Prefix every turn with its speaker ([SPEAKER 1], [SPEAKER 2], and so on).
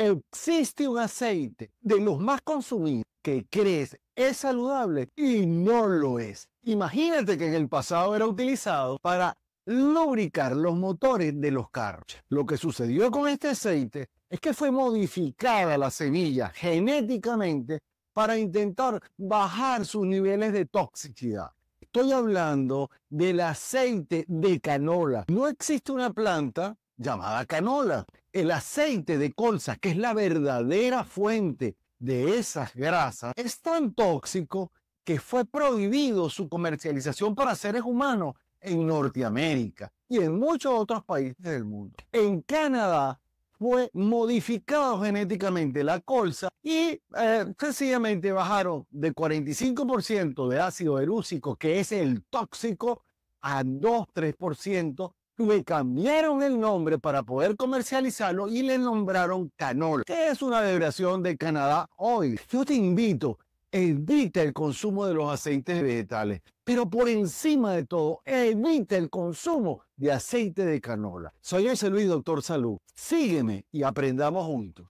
[SPEAKER 1] existe un aceite de los más consumidos que crees es saludable y no lo es. Imagínate que en el pasado era utilizado para lubricar los motores de los carros. Lo que sucedió con este aceite es que fue modificada la semilla genéticamente para intentar bajar sus niveles de toxicidad. Estoy hablando del aceite de canola. No existe una planta llamada canola. El aceite de colza, que es la verdadera fuente de esas grasas, es tan tóxico que fue prohibido su comercialización para seres humanos en Norteamérica y en muchos otros países del mundo. En Canadá fue modificado genéticamente la colza y eh, sencillamente bajaron de 45% de ácido erúcico, que es el tóxico, a 2-3% me cambiaron el nombre para poder comercializarlo y le nombraron canola, que es una vibración de Canadá hoy. Yo te invito, evita el consumo de los aceites vegetales, pero por encima de todo, evita el consumo de aceite de canola. Soy José Luis, doctor salud. Sígueme y aprendamos juntos.